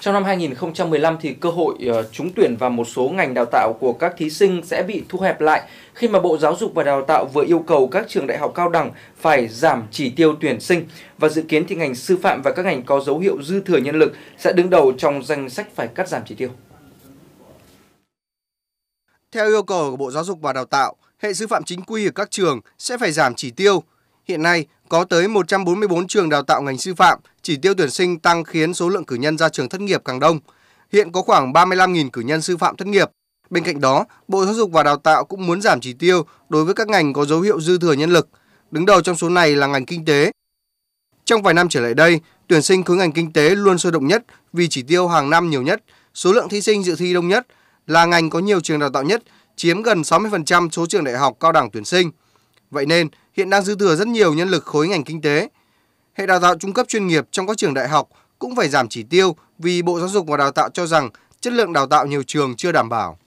Trong năm 2015 thì cơ hội ờ, trúng tuyển vào một số ngành đào tạo của các thí sinh sẽ bị thu hẹp lại khi mà Bộ Giáo dục và Đào tạo vừa yêu cầu các trường đại học cao đẳng phải giảm chỉ tiêu tuyển sinh và dự kiến thì ngành sư phạm và các ngành có dấu hiệu dư thừa nhân lực sẽ đứng đầu trong danh sách phải cắt giảm chỉ tiêu. Theo yêu cầu của Bộ Giáo dục và Đào tạo, hệ sư phạm chính quy ở các trường sẽ phải giảm chỉ tiêu Hiện nay, có tới 144 trường đào tạo ngành sư phạm, chỉ tiêu tuyển sinh tăng khiến số lượng cử nhân ra trường thất nghiệp càng đông. Hiện có khoảng 35.000 cử nhân sư phạm thất nghiệp. Bên cạnh đó, Bộ Giáo dục và Đào tạo cũng muốn giảm chỉ tiêu đối với các ngành có dấu hiệu dư thừa nhân lực. Đứng đầu trong số này là ngành kinh tế. Trong vài năm trở lại đây, tuyển sinh khối ngành kinh tế luôn sôi động nhất vì chỉ tiêu hàng năm nhiều nhất, số lượng thí sinh dự thi đông nhất, là ngành có nhiều trường đào tạo nhất, chiếm gần 60% số trường đại học cao đẳng tuyển sinh. Vậy nên, hiện đang dư thừa rất nhiều nhân lực khối ngành kinh tế. Hệ đào tạo trung cấp chuyên nghiệp trong các trường đại học cũng phải giảm chỉ tiêu vì Bộ Giáo dục và Đào tạo cho rằng chất lượng đào tạo nhiều trường chưa đảm bảo.